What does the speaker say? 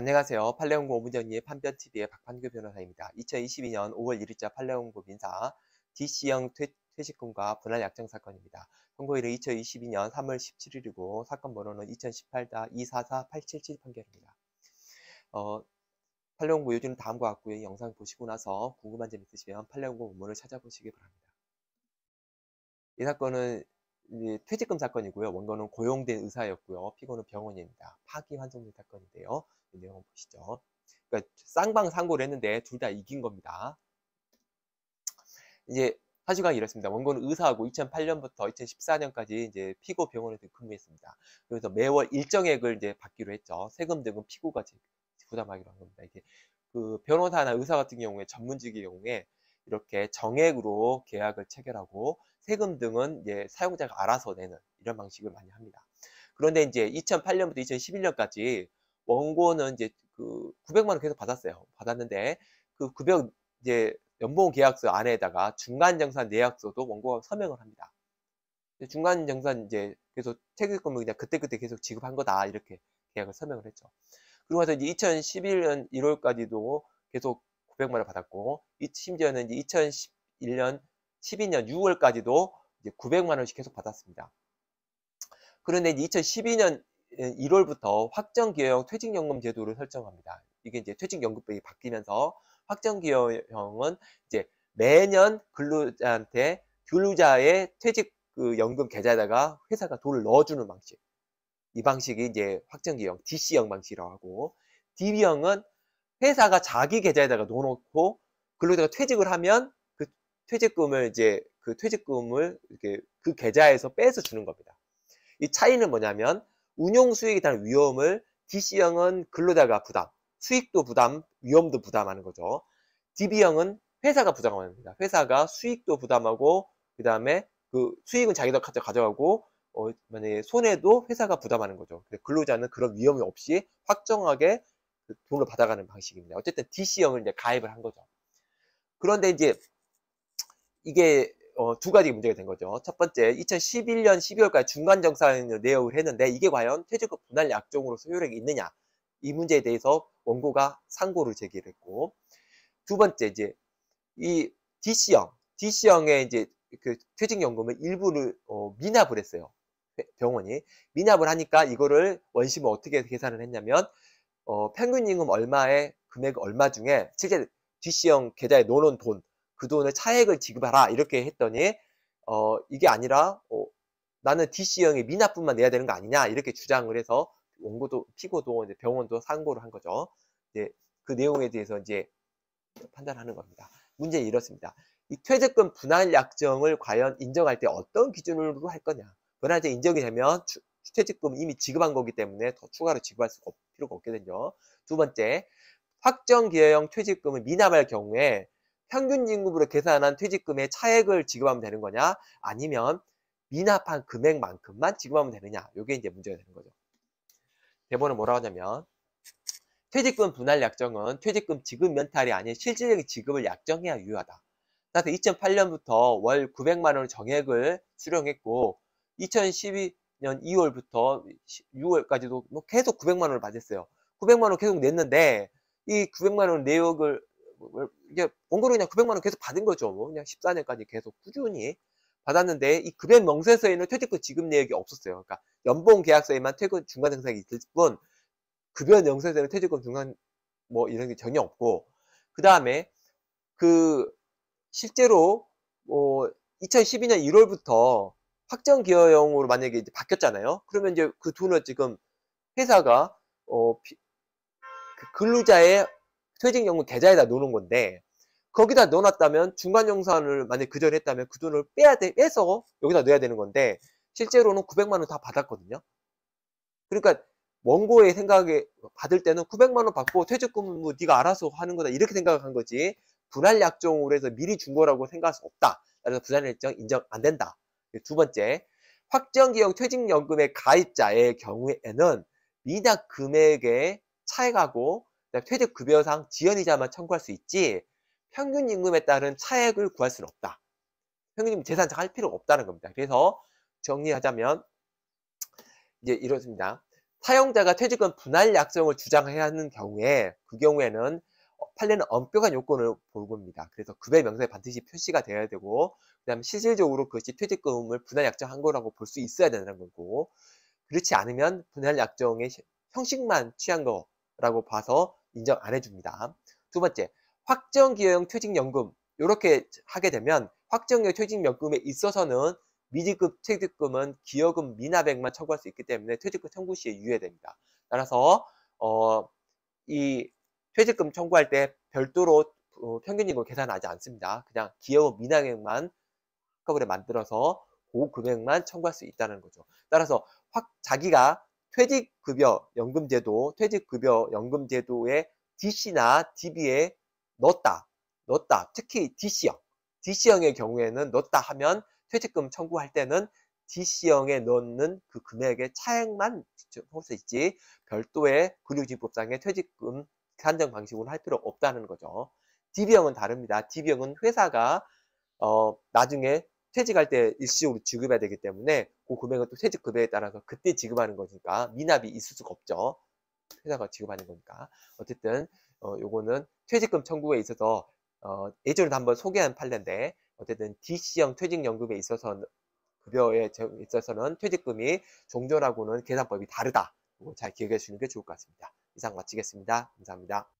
안녕하세요. 팔레온고 오문정리의 판변TV의 박판규 변호사입니다. 2022년 5월 1일자 팔레온고 민사 DC형 퇴, 직금과 분할 약정 사건입니다. 선고일은 2022년 3월 17일이고 사건 번호는 2018-244-877 판결입니다. 어, 팔레온고 요지는 다음과 같고요. 영상 보시고 나서 궁금한 점 있으시면 팔레온고 원문을 찾아보시기 바랍니다. 이 사건은 퇴직금 사건이고요. 원고는 고용된 의사였고요. 피고는 병원입니다. 파기환송된 사건인데요. 그 내용 보시죠. 그러니까 쌍방상고를 했는데 둘 다 이긴 겁니다. 이제 사실가 이렇습니다. 원고는 의사하고 2008년부터 2014년까지 이제 피고 병원에 근무했습니다. 그래서 매월 일정액을 이제 받기로 했죠. 세금 등은 피고가 부담하기로 한 겁니다. 이게 그 변호사나 의사 같은 경우에 전문직의 경우에 이렇게 정액으로 계약을 체결하고 세금 등은 이제 사용자가 알아서 내는 이런 방식을 많이 합니다. 그런데 이제 2008년부터 2011년까지 원고는 이제 그 900만 원 계속 받았어요. 받았는데 그 900 이제 연봉 계약서 안에다가 중간 정산 내약서도 원고가 서명을 합니다. 중간 정산 이제 계속 체결금을 그냥 그때그때 계속 지급한 거다 이렇게 계약을 서명을 했죠. 그리고 나서 이제 2011년 1월까지도 계속 900만 원 받았고 심지어는 이제 2011년 12년 6월까지도 이제 900만 원씩 계속 받았습니다. 그런데 2012년 1월부터 예, 확정기여형 퇴직연금 제도를 설정합니다. 이게 이제 퇴직연금법이 바뀌면서 확정기여형은 이제 매년 근로자한테 근로자의 퇴직 그 연금 계좌에다가 회사가 돈을 넣어주는 방식. 이 방식이 이제 확정기형 여 DC형 방식이라고 하고 DB형은 회사가 자기 계좌에다가 넣어놓고 근로자가 퇴직을 하면 그 퇴직금을 이제 그 퇴직금을 이렇게 그 계좌에서 빼서 주는 겁니다. 이 차이는 뭐냐면 운용 수익에 대한 위험을 DC형은 근로자가 부담, 수익도 부담, 위험도 부담하는 거죠. DB형은 회사가 부담하는겁니다 회사가 수익도 부담하고 그 다음에 그 수익은 자기가 가져가고 어, 만약에 손해도 회사가 부담하는 거죠. 근로자는 그런 위험이 없이 확정하게 그 돈을 받아가는 방식입니다. 어쨌든 DC형을 이제 가입을 한 거죠. 그런데 이제 이게 어, 두 가지 문제가 된 거죠. 첫 번째, 2011년 12월까지 중간 정산을 내역을 했는데 이게 과연 퇴직급 분할 약정으로 소요력이 있느냐 이 문제에 대해서 원고가 상고를 제기 했고 두 번째 이제 이 DC형 DC형의 이제 그 퇴직연금을 일부를 어, 미납을 했어요. 병원이 미납을 하니까 이거를 원심을 어떻게 계산을 했냐면 어, 평균 임금 얼마에 금액 얼마 중에 실제 DC형 계좌에 넣어놓은 돈그 돈을 차액을 지급하라 이렇게 했더니 어 이게 아니라 어, 나는 DC형의 미납분만 내야 되는 거 아니냐 이렇게 주장을 해서 원고도 피고도 이제 병원도 상고를 한 거죠. 이제 네, 그 내용에 대해서 이제 판단하는 겁니다. 문제는 이렇습니다. 이 퇴직금 분할 약정을 과연 인정할 때 어떤 기준으로 할 거냐. 분할제 인정이 되면 추, 퇴직금 이미 지급한 거기 때문에 더 추가로 지급할 수가 없, 필요가 없게 되죠. 두 번째, 확정 기여형 퇴직금을 미납할 경우에 평균 임금으로 계산한 퇴직금의 차액을 지급하면 되는 거냐 아니면 미납한 금액만큼만 지급하면 되느냐 이게 이제 문제가 되는 거죠 대본은 뭐라고 하냐면 퇴직금 분할 약정은 퇴직금 지급 면탈이 아닌 실질적인 지급을 약정해야 유효하다 따라서 2008년부터 월 900만 원 정액을 수령했고 2012년 2월부터 6월까지도 뭐 계속 900만 원을 받았어요 900만 원 계속 냈는데 이 900만 원 내역을 뭐, 뭐, 이게 원고로 그냥 900만 원 계속 받은 거죠. 뭐 그냥 14년까지 계속 꾸준히 받았는데 이 급여 명세서에는 퇴직 금 지급 내역이 없었어요. 그러니까 연봉 계약서에만 퇴근 중간 생산이 있을 뿐 급여 명세서에는 퇴직금 중간 뭐 이런 게 전혀 없고 그 다음에 그 실제로 어 2012년 1월부터 확정 기여형으로 만약에 이제 바뀌었잖아요. 그러면 이제 그 돈을 지금 회사가 어그 근로자의 퇴직연금 계좌에다 놓는 건데 거기다 넣어놨다면 중간영산을 만약 에그 전에 했다면 그 돈을 빼야 돼 빼서 여기다 넣어야 되는 건데 실제로는 900만 원 다 받았거든요. 그러니까 원고의 생각에 받을 때는 900만 원 받고 퇴직금 뭐 네가 알아서 하는 거다 이렇게 생각한 거지 분할 약정으로 해서 미리 준 거라고 생각할 수 없다. 그래서 분할 약정 인정 안 된다. 두 번째 확정기형 퇴직연금의 가입자의 경우에는 미납 금액의 차액하고 퇴직급여상 지연이자만 청구할 수 있지 평균 임금에 따른 차액을 구할 수는 없다. 평균 임금 재산적 할 필요가 없다는 겁니다. 그래서 정리하자면 이제 이렇습니다. 사용자가 퇴직금 분할 약정을 주장해야 하는 경우에 그 경우에는 판례는 엄격한 요건을 보고입니다. 그래서 급여 명세에 반드시 표시가 되어야 되고 그다음에 실질적으로 그것이 퇴직금을 분할 약정한 거라고 볼 수 있어야 되는 거고 그렇지 않으면 분할 약정의 형식만 취한 거라고 봐서 인정 안 해줍니다. 두 번째, 확정기여형 퇴직연금 이렇게 하게 되면 확정기여 퇴직연금에 있어서는 미지급 퇴직금은 기여금 미납액만 청구할 수 있기 때문에 퇴직금 청구 시에 유예됩니다. 따라서 어, 이 퇴직금 청구할 때 별도로 어, 평균임금 계산하지 않습니다. 그냥 기여금 미납액만 한꺼번에 만들어서 고 금액만 청구할 수 있다는 거죠. 따라서 확 자기가 퇴직급여 연금제도, 퇴직급여 연금제도에 DC나 DB에 넣었다, 넣었다. 특히 DC형, DC형의 경우에는 넣었다 하면 퇴직금 청구할 때는 DC형에 넣는 그 금액의 차액만 할수 있지 별도의 근로기법상의 퇴직금 산정 방식으로 할 필요 없다는 거죠. DB형은 다릅니다. DB형은 회사가 어, 나중에 퇴직할 때 일시적으로 지급해야 되기 때문에 그 금액은 또 퇴직 급여에 따라서 그때 지급하는 거니까 미납이 있을 수가 없죠. 회사가 지급하는 거니까. 어쨌든 어, 요거는 퇴직금 청구에 있어서 어, 예전에도 한번 소개한 판례인데 어쨌든 DC형 퇴직연금에 있어서 급여에 있어서는 퇴직금이 종전하고는 계산법이 다르다. 잘 기억해 주시는 게 좋을 것 같습니다. 이상 마치겠습니다. 감사합니다.